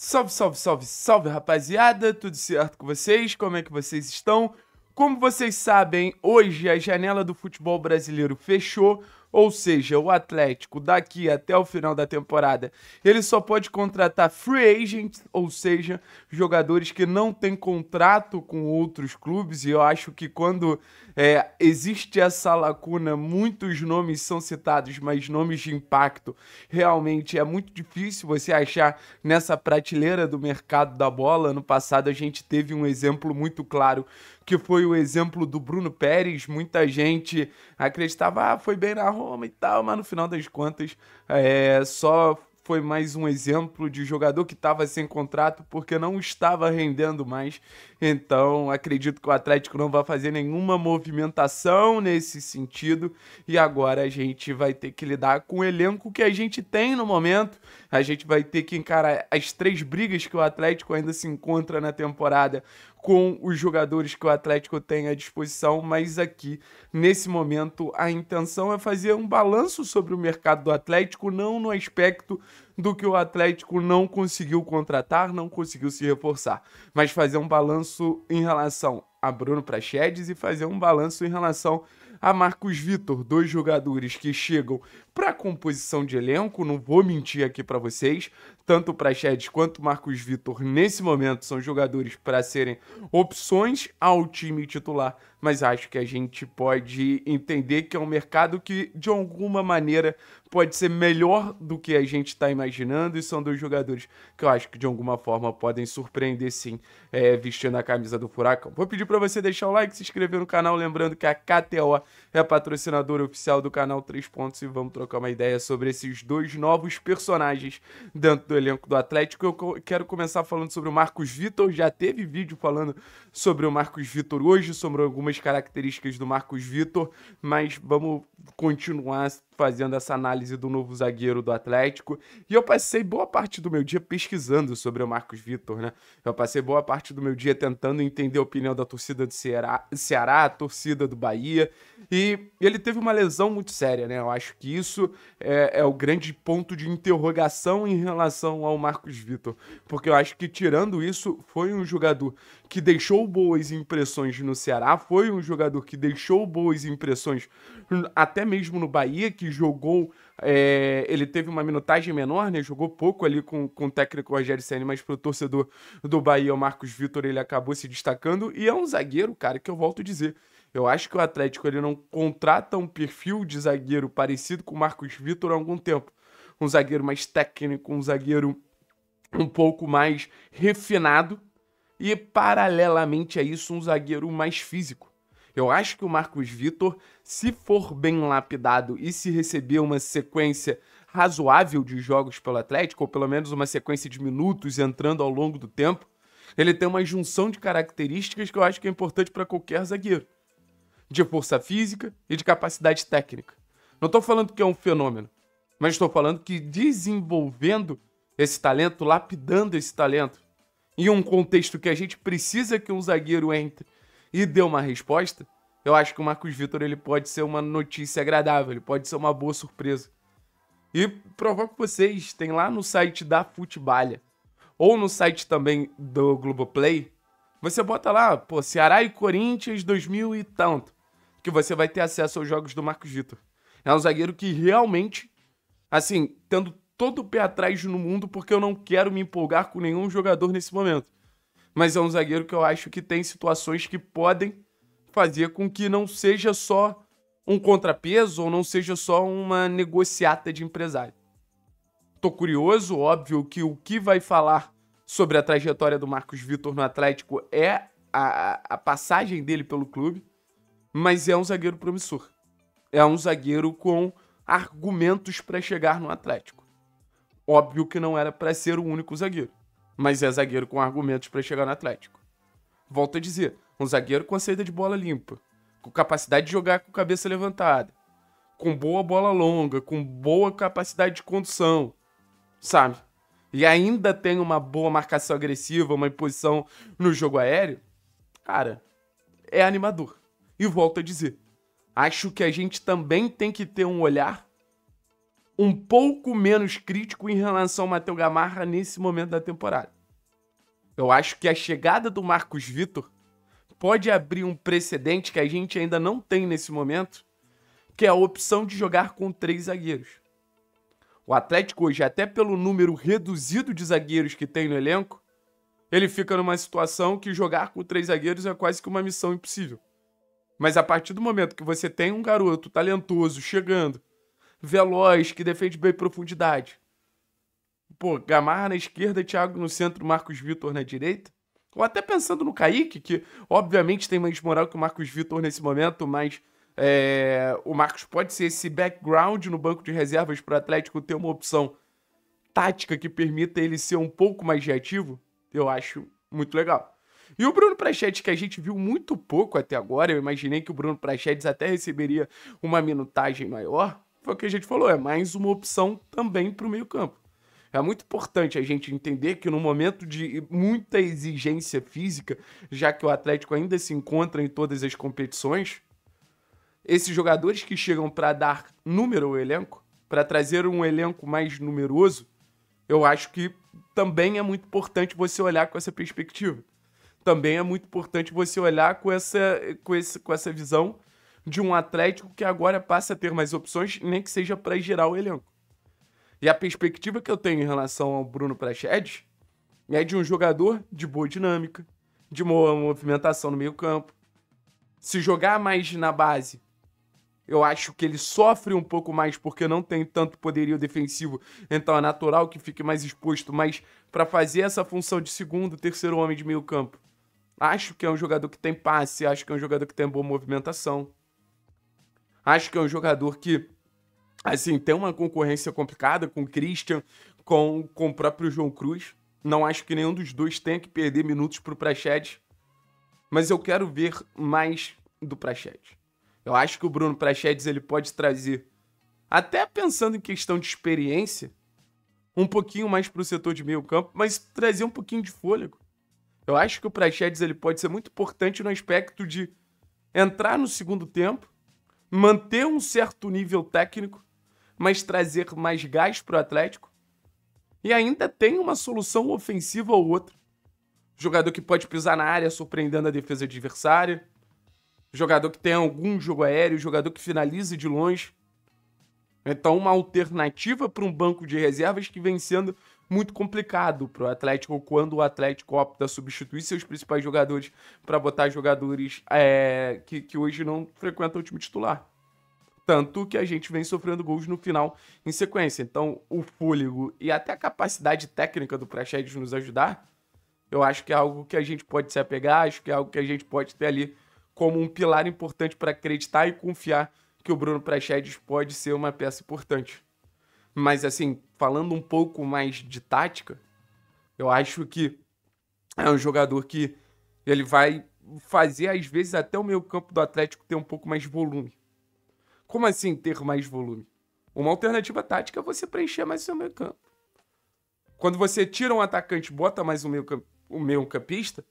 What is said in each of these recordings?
Salve, salve, salve, salve, rapaziada! Tudo certo com vocês? Como é que vocês estão? Como vocês sabem, hoje a janela do futebol brasileiro fechou, ou seja, o Atlético daqui até o final da temporada, ele só pode contratar free agents, ou seja, jogadores que não têm contrato com outros clubes. E eu acho que quando é, existe essa lacuna, muitos nomes são citados, mas nomes de impacto realmente é muito difícil você achar nessa prateleira do mercado da bola. No passado a gente teve um exemplo muito claro que foi o exemplo do Bruno Pérez. Muita gente acreditava, ah, foi bem na Roma e tal, mas no final das contas é, só foi mais um exemplo de jogador que estava sem contrato porque não estava rendendo mais. Então, acredito que o Atlético não vai fazer nenhuma movimentação nesse sentido. E agora a gente vai ter que lidar com o elenco que a gente tem no momento. A gente vai ter que encarar as três brigas que o Atlético ainda se encontra na temporada com os jogadores que o Atlético tem à disposição, mas aqui, nesse momento, a intenção é fazer um balanço sobre o mercado do Atlético, não no aspecto do que o Atlético não conseguiu contratar, não conseguiu se reforçar, mas fazer um balanço em relação a Bruno Prachedes e fazer um balanço em relação a Marcos Vitor, dois jogadores que chegam para composição de elenco, não vou mentir aqui para vocês, tanto para Praxedes quanto Marcos Vitor nesse momento são jogadores para serem opções ao time titular, mas acho que a gente pode entender que é um mercado que de alguma maneira pode ser melhor do que a gente está imaginando e são dois jogadores que eu acho que de alguma forma podem surpreender sim é, vestindo a camisa do Furacão. Vou pedir para você deixar o like, se inscrever no canal, lembrando que a KTO é a patrocinadora oficial do canal Três Pontos e vamos trocar trocar uma ideia sobre esses dois novos personagens dentro do elenco do Atlético. Eu quero começar falando sobre o Marcos Vitor. Já teve vídeo falando sobre o Marcos Vitor hoje, sobre algumas características do Marcos Vitor, mas vamos continuar fazendo essa análise do novo zagueiro do Atlético. E eu passei boa parte do meu dia pesquisando sobre o Marcos Vitor, né? Eu passei boa parte do meu dia tentando entender a opinião da torcida do Ceará, Ceará a torcida do Bahia. E ele teve uma lesão muito séria, né? Eu acho que isso é, é o grande ponto de interrogação em relação ao Marcos Vitor. Porque eu acho que, tirando isso, foi um jogador que deixou boas impressões no Ceará, foi um jogador que deixou boas impressões até mesmo no Bahia, que jogou. É, ele teve uma minutagem menor, né? Jogou pouco ali com, com o técnico Rogério Senna, mas pro torcedor do Bahia, o Marcos Vitor, ele acabou se destacando. E é um zagueiro, cara, que eu volto a dizer. Eu acho que o Atlético ele não contrata um perfil de zagueiro parecido com o Marcos Vitor há algum tempo. Um zagueiro mais técnico, um zagueiro um pouco mais refinado, e, paralelamente a isso, um zagueiro mais físico. Eu acho que o Marcos Vitor, se for bem lapidado e se receber uma sequência razoável de jogos pelo Atlético, ou pelo menos uma sequência de minutos entrando ao longo do tempo, ele tem uma junção de características que eu acho que é importante para qualquer zagueiro: de força física e de capacidade técnica. Não estou falando que é um fenômeno, mas estou falando que desenvolvendo esse talento, lapidando esse talento, em um contexto que a gente precisa que um zagueiro entre e dê uma resposta, eu acho que o Marcos Vitor ele pode ser uma notícia agradável, ele pode ser uma boa surpresa. E provoco vocês, tem lá no site da Futebalha ou no site também do Globoplay, você bota lá, pô, Ceará e Corinthians 2000 e tanto, que você vai ter acesso aos jogos do Marcos Vitor. É um zagueiro que realmente, assim, tendo todo o pé atrás no mundo porque eu não quero me empolgar com nenhum jogador nesse momento. Mas é um zagueiro que eu acho que tem situações que podem fazer com que não seja só um contrapeso ou não seja só uma negociata de empresário. Tô curioso, óbvio, que o que vai falar sobre a trajetória do Marcos Vitor no Atlético é a, a passagem dele pelo clube, mas é um zagueiro promissor. É um zagueiro com argumentos para chegar no Atlético. Óbvio que não era para ser o único zagueiro, mas é zagueiro com argumentos para chegar no Atlético. Volto a dizer, um zagueiro com a saída de bola limpa, com capacidade de jogar com cabeça levantada, com boa bola longa, com boa capacidade de condução, sabe? E ainda tem uma boa marcação agressiva, uma imposição no jogo aéreo, cara, é animador. E volto a dizer, acho que a gente também tem que ter um olhar um pouco menos crítico em relação ao Matheus Gamarra nesse momento da temporada. Eu acho que a chegada do Marcos Vitor pode abrir um precedente que a gente ainda não tem nesse momento, que é a opção de jogar com três zagueiros. O Atlético hoje, até pelo número reduzido de zagueiros que tem no elenco, ele fica numa situação que jogar com três zagueiros é quase que uma missão impossível. Mas a partir do momento que você tem um garoto talentoso chegando, veloz, que defende bem profundidade. Pô, Gamarra na esquerda, Thiago no centro, Marcos Vitor na direita. Ou até pensando no Kaique, que obviamente tem mais moral que o Marcos Vitor nesse momento, mas é, o Marcos pode ser esse background no banco de reservas para o Atlético ter uma opção tática que permita ele ser um pouco mais reativo, eu acho muito legal. E o Bruno Prachetes, que a gente viu muito pouco até agora, eu imaginei que o Bruno Prachetes até receberia uma minutagem maior, foi o que a gente falou, é mais uma opção também para o meio-campo. É muito importante a gente entender que no momento de muita exigência física, já que o Atlético ainda se encontra em todas as competições, esses jogadores que chegam para dar número ao elenco, para trazer um elenco mais numeroso, eu acho que também é muito importante você olhar com essa perspectiva. Também é muito importante você olhar com essa, com esse, com essa visão de um Atlético que agora passa a ter mais opções, nem que seja para gerar o elenco. E a perspectiva que eu tenho em relação ao Bruno Prachedes é de um jogador de boa dinâmica, de boa movimentação no meio-campo. Se jogar mais na base, eu acho que ele sofre um pouco mais porque não tem tanto poderio defensivo, então é natural que fique mais exposto, mas para fazer essa função de segundo, terceiro homem de meio-campo, acho que é um jogador que tem passe, acho que é um jogador que tem boa movimentação. Acho que é um jogador que, assim, tem uma concorrência complicada com o Christian, com, com o próprio João Cruz. Não acho que nenhum dos dois tenha que perder minutos para o Praxedes. Mas eu quero ver mais do Praxedes. Eu acho que o Bruno Praxedes ele pode trazer, até pensando em questão de experiência, um pouquinho mais para o setor de meio campo, mas trazer um pouquinho de fôlego. Eu acho que o Praxedes ele pode ser muito importante no aspecto de entrar no segundo tempo manter um certo nível técnico, mas trazer mais gás para o Atlético. E ainda tem uma solução ofensiva ou outra. Jogador que pode pisar na área surpreendendo a defesa adversária. Jogador que tem algum jogo aéreo, jogador que finalize de longe. Então, uma alternativa para um banco de reservas que vem sendo muito complicado para o Atlético quando o Atlético opta substituir seus principais jogadores para botar jogadores é, que, que hoje não frequentam o time titular. Tanto que a gente vem sofrendo gols no final em sequência. Então, o fôlego e até a capacidade técnica do Praxedes nos ajudar, eu acho que é algo que a gente pode se apegar, acho que é algo que a gente pode ter ali como um pilar importante para acreditar e confiar que o Bruno Praxedes pode ser uma peça importante. Mas assim, falando um pouco mais de tática, eu acho que é um jogador que ele vai fazer, às vezes, até o meio campo do Atlético ter um pouco mais de volume. Como assim ter mais volume? Uma alternativa tática é você preencher mais o seu meio campo. Quando você tira um atacante bota mais um meio, um meio campista,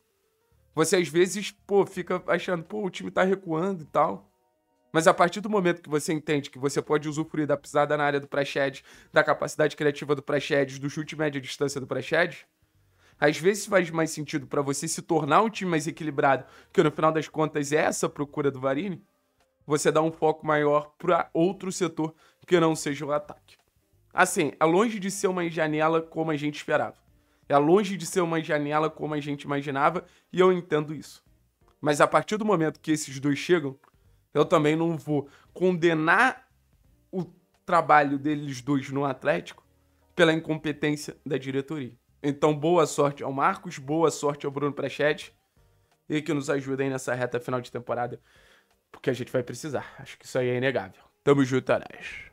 você às vezes, pô, fica achando, pô, o time tá recuando e tal. Mas a partir do momento que você entende que você pode usufruir da pisada na área do pré-shed, da capacidade criativa do pré-shed, do chute média distância do pré-shed, às vezes faz mais sentido para você se tornar um time mais equilibrado, que no final das contas é essa a procura do varini. você dá um foco maior para outro setor que não seja o ataque. Assim, é longe de ser uma janela como a gente esperava. É longe de ser uma janela como a gente imaginava, e eu entendo isso. Mas a partir do momento que esses dois chegam, eu também não vou condenar o trabalho deles dois no Atlético pela incompetência da diretoria. Então, boa sorte ao Marcos, boa sorte ao Bruno Prechete e que nos ajudem nessa reta final de temporada, porque a gente vai precisar. Acho que isso aí é inegável. Tamo junto, Arás. É